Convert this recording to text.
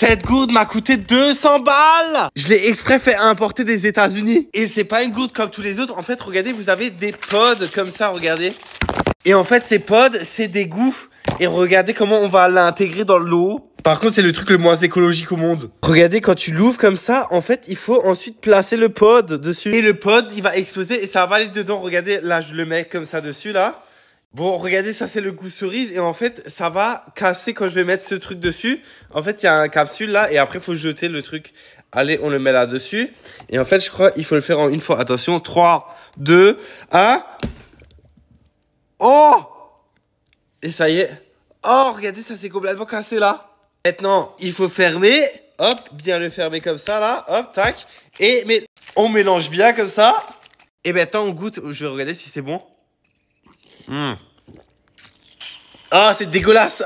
Cette gourde m'a coûté 200 balles Je l'ai exprès fait importer des États-Unis. Et c'est pas une gourde comme tous les autres. En fait, regardez, vous avez des pods comme ça, regardez. Et en fait, ces pods, c'est des goûts. Et regardez comment on va l'intégrer dans l'eau. Par contre, c'est le truc le moins écologique au monde. Regardez, quand tu l'ouvres comme ça, en fait, il faut ensuite placer le pod dessus. Et le pod, il va exploser et ça va aller dedans. Regardez, là, je le mets comme ça dessus, là. Bon, regardez, ça c'est le goût cerise et en fait, ça va casser quand je vais mettre ce truc dessus. En fait, il y a un capsule là et après, il faut jeter le truc. Allez, on le met là-dessus. Et en fait, je crois il faut le faire en une fois. Attention, 3, 2, 1. Oh Et ça y est. Oh, regardez, ça s'est complètement cassé là. Maintenant, il faut fermer. Hop, bien le fermer comme ça là. Hop, tac. Et mais on mélange bien comme ça. Et maintenant, on goûte. Je vais regarder si c'est bon. Mmh. Ah, c'est dégueulasse.